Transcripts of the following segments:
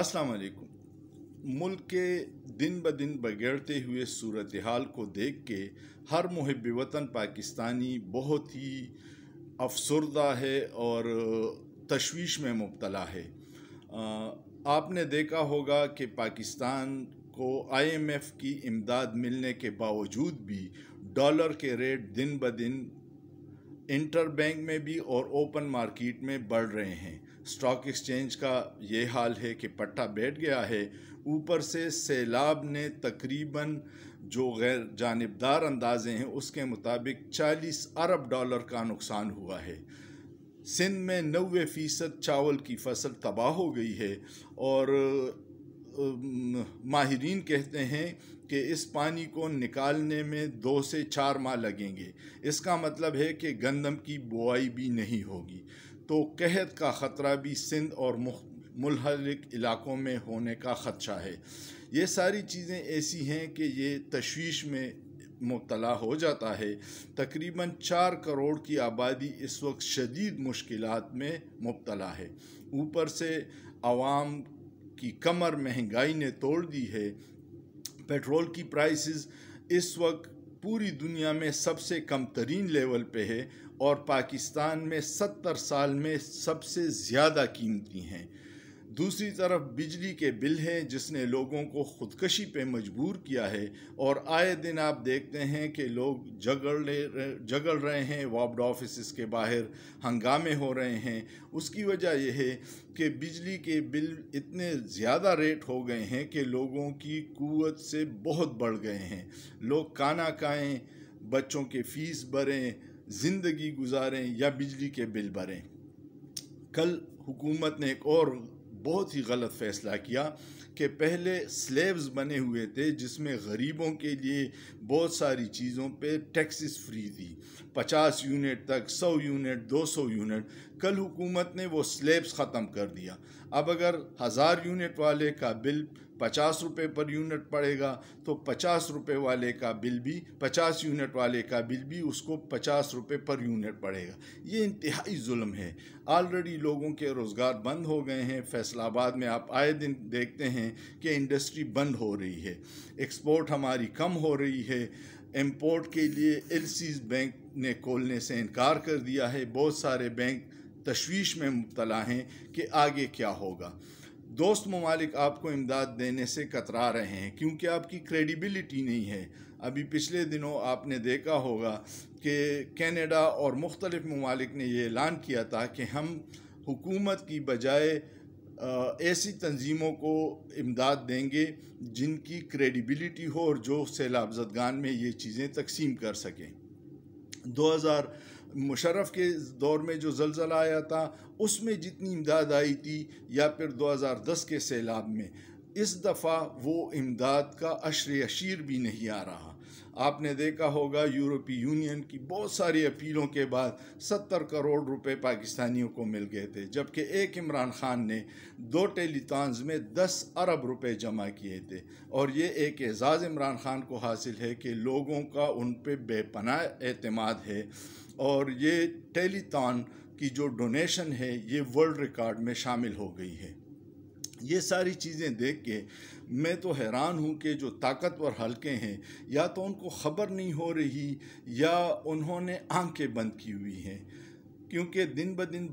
अस्सलाम वालेकुम मुल्क के दिन ब दिन बगड़ते हुए सूरत हाल को देख के हर मुहब वतन पाकिस्तानी बहुत ही अफसरदा है और तशवीश में मुबतला है आपने देखा होगा कि पाकिस्तान को आईएमएफ की इमदाद मिलने के बावजूद भी डॉलर के रेट दिन ब दिन इंटर बैंक में भी और ओपन मार्केट में बढ़ रहे हैं स्टॉक एक्सचेंज का ये हाल है कि पट्टा बैठ गया है ऊपर से सैलाब ने तकरीबन जो गैर जानबदार अंदाजे हैं उसके मुताबिक 40 अरब डॉलर का नुकसान हुआ है सिंध में नबे फ़ीसद चावल की फसल तबाह हो गई है और माहरीन कहते हैं कि इस पानी को निकालने में दो से चार माह लगेंगे इसका मतलब है कि गंदम की बुआई भी नहीं होगी तो कहत का ख़तरा भी सिंध और मुलहलिक इलाकों में होने का ख़दशा है ये सारी चीज़ें ऐसी हैं कि ये तशवीश में मुबला हो जाता है तकरीबन चार करोड़ की आबादी इस वक्त शदीद मुश्किल में मुबला है ऊपर से आवाम की कमर महंगाई ने तोड़ दी है पेट्रोल की प्राइसेस इस वक्त पूरी दुनिया में सबसे कम तरीन लेवल पे है और पाकिस्तान में सत्तर साल में सबसे ज़्यादा कीमती हैं दूसरी तरफ बिजली के बिल हैं जिसने लोगों को ख़ुदकशी पे मजबूर किया है और आए दिन आप देखते हैं कि लोग जगड़ जगड़ रहे हैं वार्ड ऑफिस के बाहर हंगामे हो रहे हैं उसकी वजह यह है कि बिजली के बिल इतने ज़्यादा रेट हो गए हैं कि लोगों की कुत से बहुत बढ़ गए हैं लोग काना खाएँ बच्चों के फ़ीस भरें ज़िंदगी गुजारें या बिजली के बिल भरें कल हुकूमत ने एक और बहुत ही गलत फ़ैसला किया कि पहले स्लेव्स बने हुए थे जिसमें गरीबों के लिए बहुत सारी चीज़ों पे टैक्सेस फ्री थी पचास यूनिट तक सौ यूनिट दो सौ यूनिट कल हुकूमत ने वो स्लेब्स ख़त्म कर दिया अब अगर हज़ार यूनिट वाले का बिल पचास रुपये पर यूनिट पड़ेगा तो पचास रुपये वाले का बिल भी पचास यूनिट वाले का बिल भी उसको पचास रुपये पर यूनिट पड़ेगा ये इंतहाई जुल्म है ऑलरेडी लोगों के रोज़गार बंद हो गए हैं फैसलाबाद में आप आए दिन देखते हैं कि इंडस्ट्री बंद हो रही है एक्सपोर्ट हमारी कम हो रही है इम्पोर्ट के लिए एल बैंक ने खोलने से इनकार कर दिया है बहुत सारे बैंक तशवीश में मुबतला हैं कि आगे क्या होगा दोस्त ममालिक आपको इमदाद देने से कतरा रहे हैं क्योंकि आपकी क्रेडिबिलिटी नहीं है अभी पिछले दिनों आपने देखा होगा कि कैनेडा और मुख्तलिफ़ ममालिक ने यह ऐलान किया था कि हम हुकूमत की बजाय ऐसी तंजीमों को इमदाद देंगे जिनकी क्रेडिबिलिटी हो और जो सैलाब जदगान में ये चीज़ें तकसीम कर सकें दो हज़ार मुशरफ के दौर में जो जलजला आया था उसमें जितनी इमदाद आई थी या फिर 2010 के सैलाब में इस दफ़ा वो इमदाद का अशर अशीर भी नहीं आ रहा आपने देखा होगा यूरोपीय यूनियन की बहुत सारी अपीलों के बाद सत्तर करोड़ रुपए पाकिस्तानियों को मिल गए थे जबकि एक इमरान खान ने दो टेलीतानज में दस अरब रुपए जमा किए थे और ये एक एजाज़ इमरान खान को हासिल है कि लोगों का उन पर बेपना अतमाद है और ये टेलीतान की जो डोनेशन है ये वर्ल्ड रिकॉर्ड में शामिल हो गई है ये सारी चीज़ें देख के मैं तो हैरान हूँ कि जो ताकतवर हलके हैं या तो उनको ख़बर नहीं हो रही या उन्होंने आंखें बंद की हुई हैं क्योंकि दिन ब दिन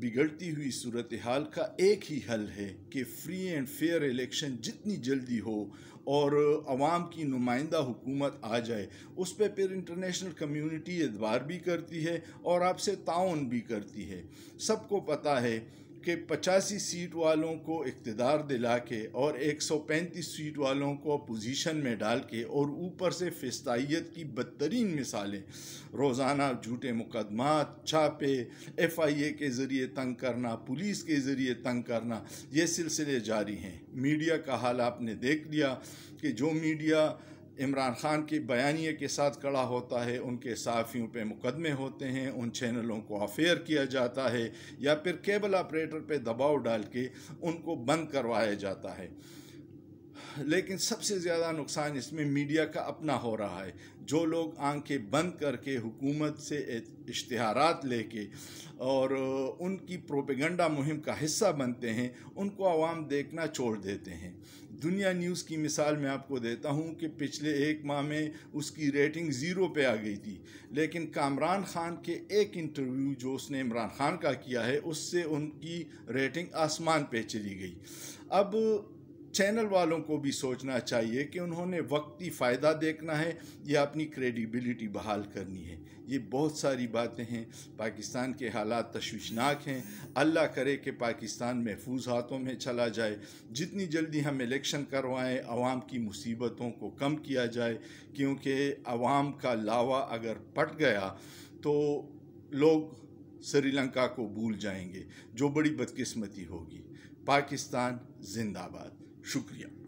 बिगड़ती हुई सूरत हाल का एक ही हल है कि फ्री एंड फेयर इलेक्शन जितनी जल्दी हो और आवाम की नुमाइंदा हुकूमत आ जाए उस पर फिर इंटरनेशनल कम्युनिटी एतबार भी करती है और आपसे ताउन भी करती है सबको पता है कि पचासी सीट वालों को इकतदार दिला के और एक सौ पैंतीस सीट वालों को पोजीशन में डाल के और ऊपर से फस्ताइत की बदतरीन मिसालें रोज़ाना झूठे मुकदमात छापे एफ आई ए के ज़रिए तंग करना पुलिस के ज़रिए तंग करना ये सिलसिले जारी हैं मीडिया का हाल आपने देख लिया कि जो मीडिया इमरान ख़ान की बयानी के साथ कड़ा होता है उनके सहाफ़ियों पे मुकदमे होते हैं उन चैनलों को अफेयर किया जाता है या फिर केबल ऑपरेटर पे दबाव डाल के उनको बंद करवाया जाता है लेकिन सबसे ज़्यादा नुकसान इसमें मीडिया का अपना हो रहा है जो लोग आंखें बंद करके हुकूमत से इश्तहार लेके और उनकी प्रोपेगंडा मुहिम का हिस्सा बनते हैं उनको आवाम देखना छोड़ देते हैं दुनिया न्यूज़ की मिसाल मैं आपको देता हूँ कि पिछले एक माह में उसकी रेटिंग ज़ीरो पे आ गई थी लेकिन कामरान खान के एक इंटरव्यू जो उसने इमरान खान का किया है उससे उनकी रेटिंग आसमान पे चली गई अब चैनल वालों को भी सोचना चाहिए कि उन्होंने वक्ती फ़ायदा देखना है या अपनी क्रेडिबिलिटी बहाल करनी है ये बहुत सारी बातें हैं पाकिस्तान के हालात तशवीशनाक हैं अल्लाह करे कि पाकिस्तान महफूज हाथों में चला जाए जितनी जल्दी हम इलेक्शन करवाएं आवाम की मुसीबतों को कम किया जाए क्योंकि आवाम का लावा अगर पट गया तो लोग श्रीलंका को भूल जाएंगे जो बड़ी बदकिस्मती होगी पाकिस्तान जिंदाबाद शुक्रिया